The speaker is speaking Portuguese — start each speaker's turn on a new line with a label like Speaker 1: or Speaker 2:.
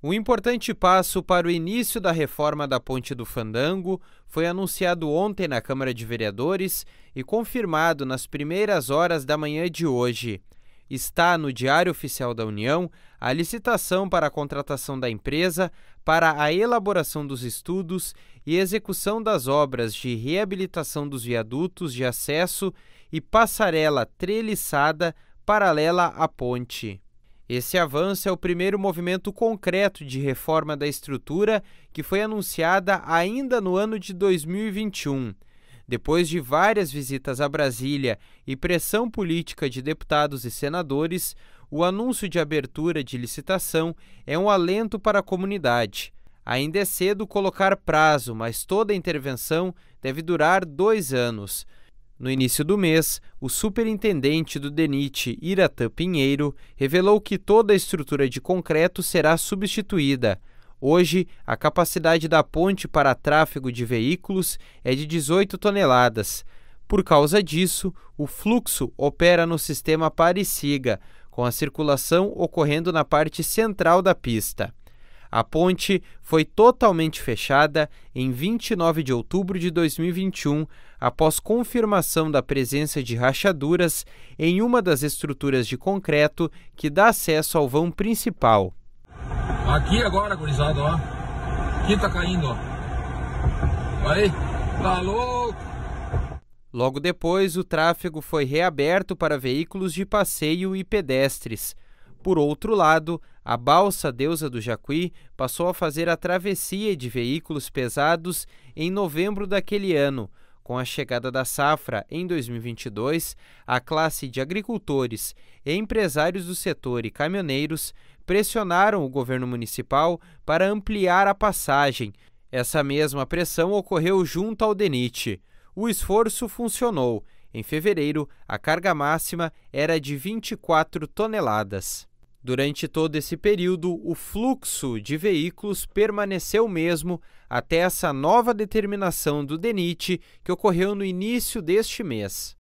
Speaker 1: Um importante passo para o início da reforma da Ponte do Fandango foi anunciado ontem na Câmara de Vereadores e confirmado nas primeiras horas da manhã de hoje. Está no Diário Oficial da União a licitação para a contratação da empresa para a elaboração dos estudos e execução das obras de reabilitação dos viadutos de acesso e passarela treliçada paralela à ponte. Esse avanço é o primeiro movimento concreto de reforma da estrutura que foi anunciada ainda no ano de 2021. Depois de várias visitas a Brasília e pressão política de deputados e senadores, o anúncio de abertura de licitação é um alento para a comunidade. Ainda é cedo colocar prazo, mas toda intervenção deve durar dois anos. No início do mês, o superintendente do DENIT, Iratã Pinheiro, revelou que toda a estrutura de concreto será substituída. Hoje, a capacidade da ponte para tráfego de veículos é de 18 toneladas. Por causa disso, o fluxo opera no sistema pare-siga, com a circulação ocorrendo na parte central da pista. A ponte foi totalmente fechada em 29 de outubro de 2021, após confirmação da presença de rachaduras em uma das estruturas de concreto que dá acesso ao vão principal. Aqui agora, gurizada, ó. Aqui tá caindo, ó. Aí, tá louco! Logo depois, o tráfego foi reaberto para veículos de passeio e pedestres. Por outro lado, a balsa Deusa do Jacuí passou a fazer a travessia de veículos pesados em novembro daquele ano. Com a chegada da safra em 2022, a classe de agricultores, empresários do setor e caminhoneiros pressionaram o governo municipal para ampliar a passagem. Essa mesma pressão ocorreu junto ao DENIT. O esforço funcionou em fevereiro, a carga máxima era de 24 toneladas. Durante todo esse período, o fluxo de veículos permaneceu o mesmo até essa nova determinação do DENIT, que ocorreu no início deste mês.